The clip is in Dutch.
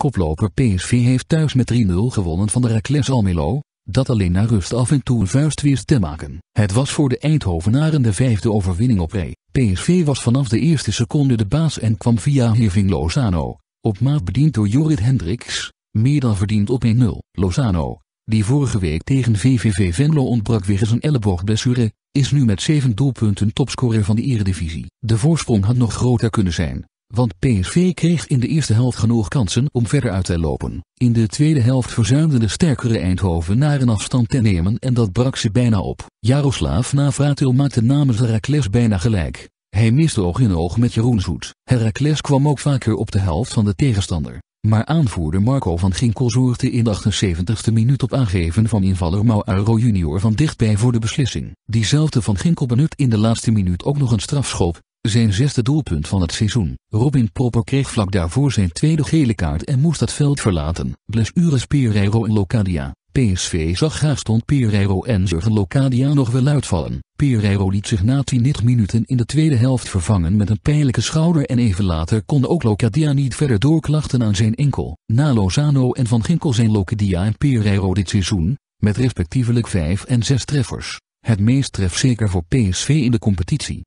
Koploper PSV heeft thuis met 3-0 gewonnen van de Heracles Almelo, dat alleen na rust af en toe een vuist weer te maken. Het was voor de Eindhovenaren de vijfde overwinning op rij. PSV was vanaf de eerste seconde de baas en kwam via Hirving Lozano, op maat bediend door Jorrit Hendricks, meer dan verdiend op 1-0. Lozano, die vorige week tegen VVV Venlo ontbrak wegens een elleboogblessure, is nu met 7 doelpunten topscorer van de Eredivisie. De voorsprong had nog groter kunnen zijn, want PSV kreeg in de eerste helft genoeg kansen om verder uit te lopen. In de tweede helft verzuimde de sterkere Eindhoven naar een afstand te nemen en dat brak ze bijna op. Jaroslav Navratil maakte namens Heracles bijna gelijk. Hij miste oog in oog met Jeroen Zoet. Heracles kwam ook vaker op de helft van de tegenstander. Maar aanvoerder Marco van Ginkel zorgde in de 78e minuut op aangeven van invaller Mauro junior van dichtbij voor de beslissing. Diezelfde van Ginkel benut in de laatste minuut ook nog een strafschop, zijn zesde doelpunt van het seizoen, Robin Popper kreeg vlak daarvoor zijn tweede gele kaart en moest het veld verlaten. Blessures Pereiro en Locadia. PSV zag graag stond Pereiro en Jurgen Locadia nog wel uitvallen. Pereiro liet zich na 10 minuten in de tweede helft vervangen met een pijnlijke schouder en even later kon ook Locadia niet verder doorklachten aan zijn enkel. Na Lozano en Van Ginkel zijn Locadia en Pereiro dit seizoen, met respectievelijk 5 en 6 treffers, het meest zeker voor PSV in de competitie.